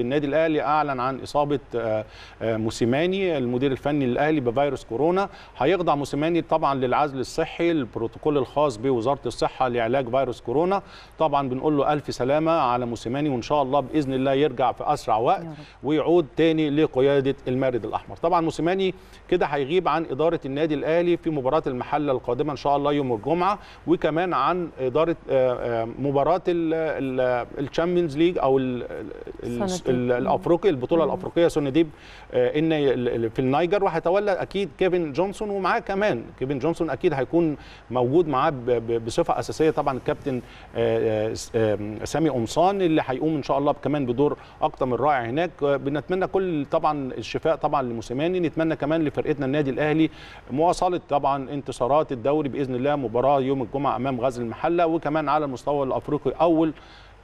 النادي الاهلي اعلن عن اصابه آه، آه، موسيماني المدير الفني للاهلي بفيروس كورونا هيخضع موسيماني طبعا للعزل الصحي البروتوكول الخاص بوزاره الصحه لعلاج فيروس كورونا طبعا بنقول له الف سلامه على موسيماني وان شاء الله باذن الله يرجع في اسرع وقت ويعود تاني لقياده المارد الاحمر طبعا موسيماني كده هيغيب عن اداره النادي الاهلي في مباراه المحله القادمه ان شاء الله يوم الجمعه وكمان عن اداره آه، مباراه الشامبيونز ليج او الافريقي البطوله الافريقيه سون ديب آه، ان في النيجر وهيتولى اكيد كيفن جونسون ومعاه كمان كيفن جونسون اكيد هيكون موجود معاه بصفه اساسيه طبعا الكابتن آه، آه، سامي قمصان اللي هيقوم ان شاء الله كمان بدور اكتر من رائع هناك بنتمنى كل طبعا الشفاء طبعا لموسيماني نتمنى كمان لفرقتنا النادي الاهلي مواصله طبعا انتصارات الدوري باذن الله مباراه يوم الجمعه امام غزل المحله وكمان على المستوى الافريقي اول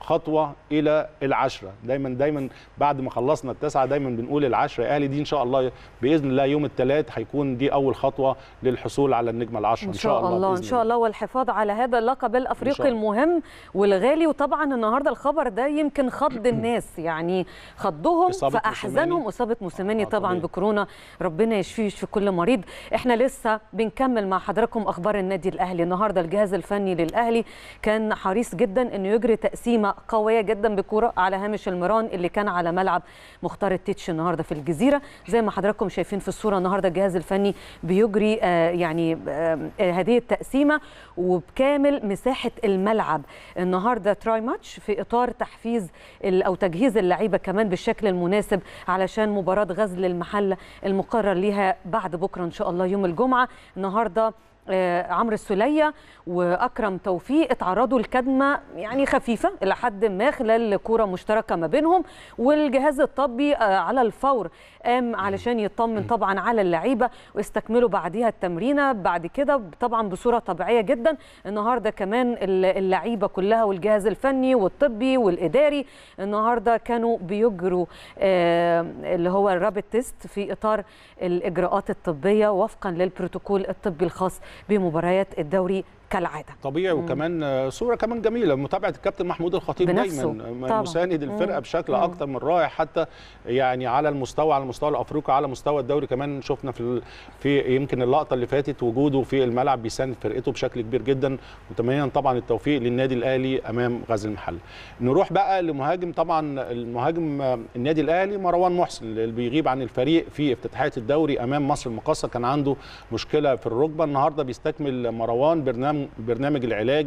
خطوه الى العشره دايما دايما بعد ما خلصنا التسعه دايما بنقول العشره يا اهلي دي ان شاء الله باذن الله يوم الثلاث هيكون دي اول خطوه للحصول على النجمه العشره ان شاء الله, الله ان شاء الله والحفاظ على هذا اللقب الافريقي المهم والغالي وطبعا النهارده الخبر ده يمكن خض الناس يعني خضهم فاحزنهم اصابه آه، موسيماني طبعا طبعا بكورونا ربنا يشفيه في كل مريض احنا لسه بنكمل مع حضراتكم اخبار النادي الاهلي النهارده الجهاز الفني للاهلي كان حريص جدا انه يجري تقسيمه مقارنه قويه جدا بكوره على هامش المران اللي كان على ملعب مختار التيتش النهارده في الجزيره زي ما حضراتكم شايفين في الصوره النهارده الجهاز الفني بيجري آه يعني آه, آه، هذه التقسيمه وبكامل مساحه الملعب النهارده تراي ماتش في اطار تحفيز او تجهيز اللعيبه كمان بالشكل المناسب علشان مباراه غزل المحله المقرر ليها بعد بكره ان شاء الله يوم الجمعه النهارده آه، عمرو السوليه واكرم توفيق اتعرضوا لكدمه يعني خفيفه الى حد ما خلال كوره مشتركه ما بينهم والجهاز الطبي آه، على الفور قام علشان يطمن طبعا على اللعيبه واستكملوا بعديها التمرينه بعد كده طبعا بصوره طبيعيه جدا النهارده كمان اللعيبه كلها والجهاز الفني والطبي والاداري النهارده كانوا بيجروا آه، اللي هو الرابط تيست في اطار الاجراءات الطبيه وفقا للبروتوكول الطبي الخاص بمباريات الدوري كالعاده طبيعي مم. وكمان صوره كمان جميله متابعه الكابتن محمود الخطيب دايما مساند الفرقه بشكل مم. اكتر من رائع حتى يعني على المستوى على المستوى الافريقي على مستوى الدوري كمان شفنا في في يمكن اللقطه اللي فاتت وجوده في الملعب بيساند فرقته بشكل كبير جدا متمنيا طبعا التوفيق للنادي الاهلي امام غزل المحل نروح بقى لمهاجم طبعا المهاجم النادي الاهلي مروان محسن اللي بيغيب عن الفريق في افتتاحات الدوري امام مصر المقاصه كان عنده مشكله في الركبه النهارده بيستكمل مروان برنامج عن برنامج العلاج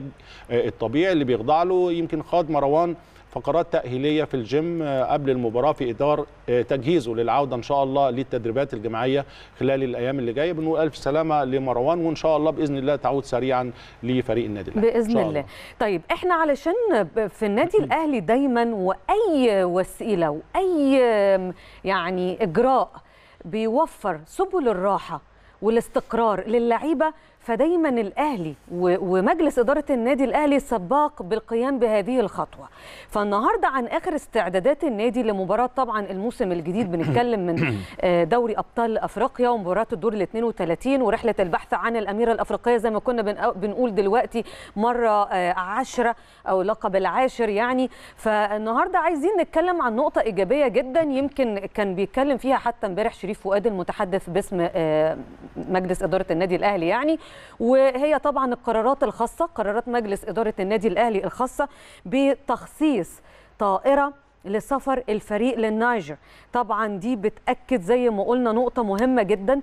آه، الطبيعي اللي بيخضع له يمكن خاض مروان فقرات تأهيلية في الجيم آه، قبل المباراة في إطار آه، تجهيزه للعودة إن شاء الله للتدريبات الجماعية خلال الأيام اللي جاية بنقول ألف سلامة لمروان وإن شاء الله بإذن الله تعود سريعا لفريق النادي الأهلي بإذن الله. الله طيب إحنا علشان في النادي الأهلي دايما وأي وسيلة وأي يعني إجراء بيوفر سبل الراحة والاستقرار للعيبة فدايما الاهلي ومجلس اداره النادي الاهلي سباق بالقيام بهذه الخطوه فالنهارده عن اخر استعدادات النادي لمباراه طبعا الموسم الجديد بنتكلم من آه، دوري ابطال افريقيا ومباراه الدور ال 32 ورحله البحث عن الاميره الافريقيه زي ما كنا بنقول دلوقتي مره آه، عشرة او لقب العاشر يعني فالنهارده عايزين نتكلم عن نقطه ايجابيه جدا يمكن كان بيتكلم فيها حتى امبارح شريف فؤاد المتحدث باسم آه، مجلس اداره النادي الاهلي يعني وهي طبعا القرارات الخاصه قرارات مجلس اداره النادي الاهلي الخاصه بتخصيص طائره لسفر الفريق للنيجر طبعا دي بتاكد زي ما قلنا نقطه مهمه جدا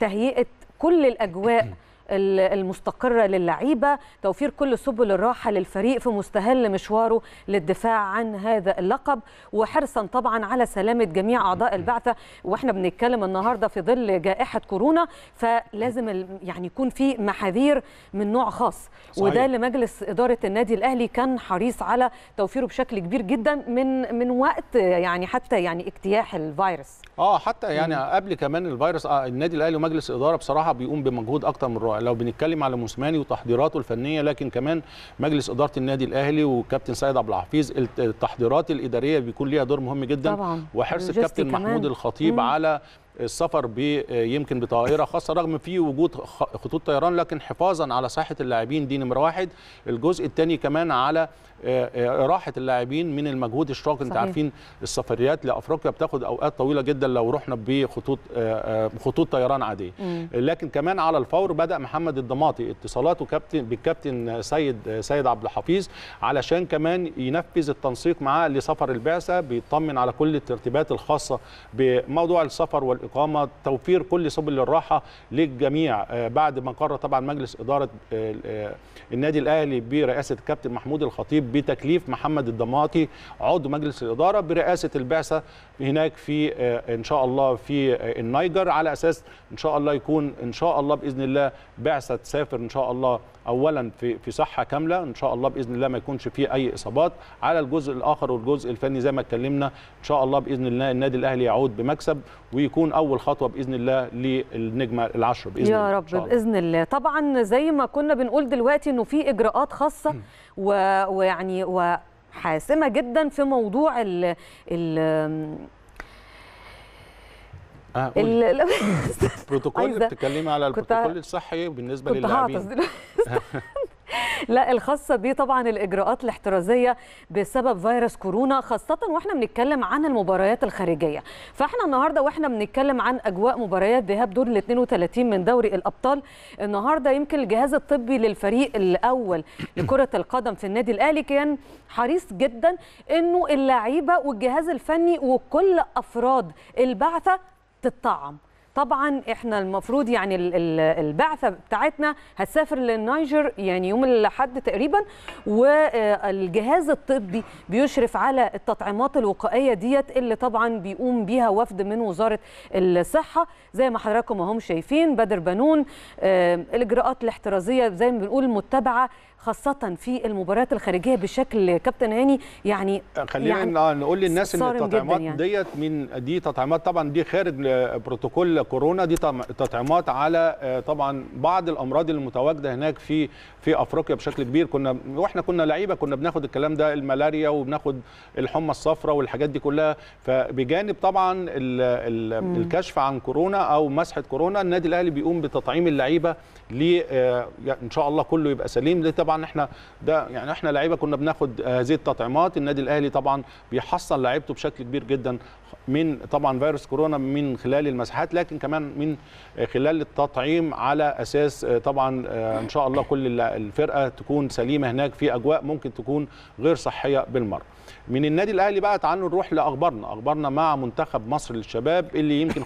تهيئه كل الاجواء المستقرة للعيبة توفير كل سبل الراحة للفريق في مستهل مشواره للدفاع عن هذا اللقب وحرصا طبعا على سلامة جميع أعضاء البعثة وإحنا بنتكلم النهاردة في ظل جائحة كورونا فلازم يعني يكون في محاذير من نوع خاص صحيح. وده لمجلس إدارة النادي الأهلي كان حريص على توفيره بشكل كبير جدا من من وقت يعني حتى يعني اجتياح الفيروس اه حتى يعني قبل كمان الفيروس آه النادي الاهلي ومجلس الاداره بصراحه بيقوم بمجهود اكتر من رائع لو بنتكلم على موسيماني وتحضيراته الفنيه لكن كمان مجلس اداره النادي الاهلي وكابتن سيد عبد الحفيظ التحضيرات الاداريه بيكون ليها دور مهم جدا طبعا. وحرص الكابتن محمود الخطيب مم. على السفر يمكن بطائره خاصه رغم في وجود خطوط طيران لكن حفاظا على صحه اللاعبين دي نمره واحد الجزء الثاني كمان على آه، آه، راحه اللاعبين من المجهود الشاق انت عارفين السفريات لافريقيا بتاخد اوقات طويله جدا لو رحنا بخطوط آه، خطوط طيران عاديه لكن كمان على الفور بدا محمد الضماطي اتصالاته كابتن بالكابتن سيد سيد عبد الحفيظ علشان كمان ينفذ التنسيق معاه لسفر البعثه بيطمن على كل الترتيبات الخاصه بموضوع السفر وال اقامه توفير كل سبل الراحه للجميع آه، بعد ما قرر طبعا مجلس اداره آه، آه، النادي الاهلي برئاسه الكابتن محمود الخطيب بتكليف محمد الضماطي عضو مجلس الاداره برئاسه البعثه هناك في ان شاء الله في النيجر على اساس ان شاء الله يكون ان شاء الله باذن الله بعثه تسافر ان شاء الله اولا في في صحه كامله ان شاء الله باذن الله ما يكونش فيه اي اصابات على الجزء الاخر والجزء الفني زي ما اتكلمنا ان شاء الله باذن الله النادي الاهلي يعود بمكسب ويكون اول خطوه باذن الله للنجمه العشر باذن يا الله يا رب الله. باذن الله طبعا زي ما كنا بنقول دلوقتي انه في اجراءات خاصه و... ويعني وحاسمه جدا في موضوع ال, ال... آه البروتوكول بتتكلمي على البروتوكول الصحي بالنسبه للاعبين لا الخاصه بيه طبعا الاجراءات الاحترازيه بسبب فيروس كورونا خاصه واحنا بنتكلم عن المباريات الخارجيه فاحنا النهارده واحنا بنتكلم عن اجواء مباريات ذهاب دور ال 32 من دوري الابطال النهارده يمكن الجهاز الطبي للفريق الاول لكره القدم في النادي الاهلي كان حريص جدا انه اللعيبه والجهاز الفني وكل افراد البعثه تتطعم طبعا احنا المفروض يعني البعثه بتاعتنا هتسافر للنيجر يعني يوم الاحد تقريبا والجهاز الطبي بيشرف على التطعيمات الوقائيه ديت اللي طبعا بيقوم بيها وفد من وزاره الصحه زي ما حضراتكم اهم شايفين بدر بنون الاجراءات الاحترازيه زي ما بنقول متبعه خاصة في المباريات الخارجية بشكل كابتن هاني يعني خلينا يعني نقول للناس ان التطعيمات يعني. ديت من دي تطعيمات طبعا دي خارج بروتوكول كورونا دي تطعيمات على آه، طبعا بعض الامراض المتواجده هناك في في افريقيا بشكل كبير كنا واحنا كنا لعيبه كنا بناخد الكلام ده الملاريا وبناخد الحمى الصفراء والحاجات دي كلها فبجانب طبعا الكشف عن كورونا او مسحه كورونا النادي الاهلي بيقوم بتطعيم اللعيبه ل آه، ان شاء الله كله يبقى سليم ليه طبعا احنا ده يعني احنا لعيبه كنا بناخد هذه آه، التطعيمات النادي الاهلي طبعا بيحصن لعيبته بشكل كبير جدا من طبعا فيروس كورونا من خلال المساحات لكن كمان من خلال التطعيم على اساس آه، طبعا آه، ان شاء الله كل الفرقه تكون سليمه هناك في اجواء ممكن تكون غير صحيه بالمره. من النادي الاهلي بقى تعالوا نروح لاخبارنا، اخبارنا مع منتخب مصر للشباب اللي يمكن